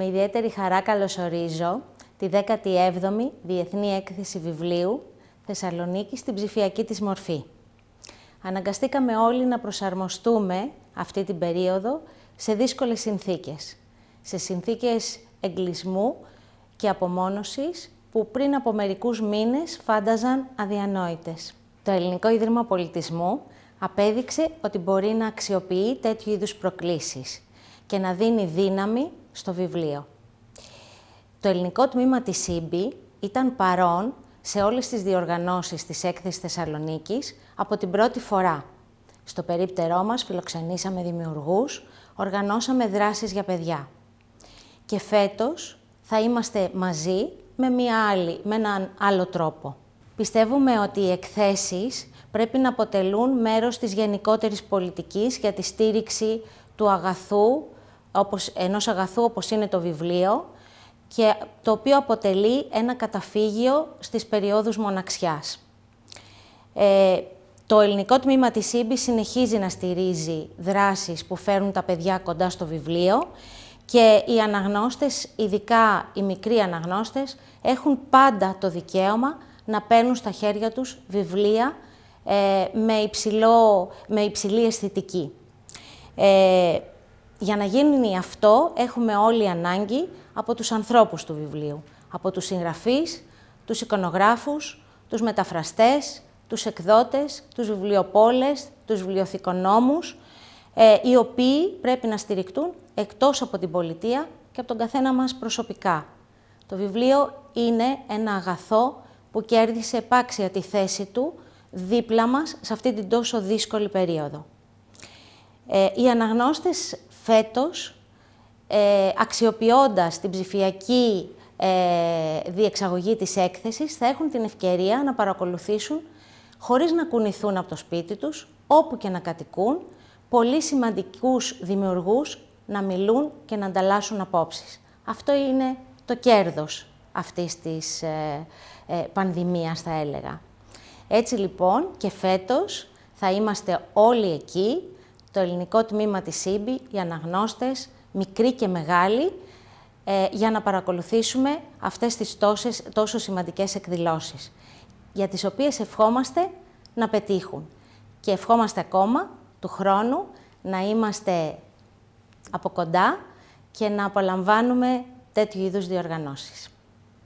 Με ιδιαίτερη χαρά καλωσορίζω τη 17η Διεθνή Έκθεση Βιβλίου Θεσσαλονίκη στην ψηφιακή της μορφή. Αναγκαστήκαμε όλοι να προσαρμοστούμε αυτή την περίοδο σε δύσκολες συνθήκες. Σε συνθήκες εγκλισμού και απομόνωσης που πριν από μερικούς μήνες φάνταζαν αδιανόητες. Το Ελληνικό Ίδρυμα Πολιτισμού απέδειξε ότι μπορεί να αξιοποιεί τέτοιου είδους προκλήσεις και να δίνει δύναμη στο βιβλίο. Το ελληνικό τμήμα της ΣΥΜΠΗ ήταν παρόν σε όλες τις διοργανώσεις της Έκθεσης Θεσσαλονίκης από την πρώτη φορά. Στο περίπτερό μας φιλοξενήσαμε δημιουργούς, οργανώσαμε δράσεις για παιδιά. Και φέτος θα είμαστε μαζί με, μια άλλη, με έναν άλλο τρόπο. Πιστεύουμε ότι οι εκθέσεις πρέπει να αποτελούν μέρος της γενικότερης πολιτικής για τη στήριξη του αγαθού όπως, ενός αγαθού όπως είναι το βιβλίο και το οποίο αποτελεί ένα καταφύγιο στις περιόδους μοναξιάς. Ε, το ελληνικό τμήμα της ΣΥΜΠΗ συνεχίζει να στηρίζει δράσεις που φέρνουν τα παιδιά κοντά στο βιβλίο και οι αναγνώστες, ειδικά οι μικροί αναγνώστες, έχουν πάντα το δικαίωμα να παίρνουν στα χέρια τους βιβλία ε, με, με υψηλή αισθητική. Ε, για να γίνει αυτό έχουμε όλοι ανάγκη από τους ανθρώπους του βιβλίου, από τους συγγραφείς, τους εικονογράφους, τους μεταφραστές, τους εκδότες, τους βιβλιοπόλες, τους βιβλιοθηκονόμους, ε, οι οποίοι πρέπει να στηριχτούν εκτός από την πολιτεία και από τον καθένα μας προσωπικά. Το βιβλίο είναι ένα αγαθό που κέρδισε επάξια τη θέση του δίπλα μας σε αυτή την τόσο δύσκολη περίοδο. Ε, οι αναγνώστες φέτος, ε, αξιοποιώντας την ψηφιακή ε, διεξαγωγή της έκθεσης, θα έχουν την ευκαιρία να παρακολουθήσουν, χωρίς να κουνηθούν από το σπίτι τους, όπου και να κατοικούν, πολύ σημαντικούς δημιουργούς να μιλούν και να ανταλλάσσουν απόψεις. Αυτό είναι το κέρδος αυτής της ε, ε πανδημίας, θα έλεγα. Έτσι λοιπόν και φέτος θα είμαστε όλοι εκεί το ελληνικό τμήμα της ΣΥΜΠΗ, οι αναγνώστες, μικροί και μεγάλοι, ε, για να παρακολουθήσουμε αυτές τις τόσες, τόσο σημαντικές εκδηλώσεις, για τις οποίες ευχόμαστε να πετύχουν. Και ευχόμαστε ακόμα του χρόνου να είμαστε από κοντά και να απολαμβάνουμε τέτοιου είδους διοργανώσεις.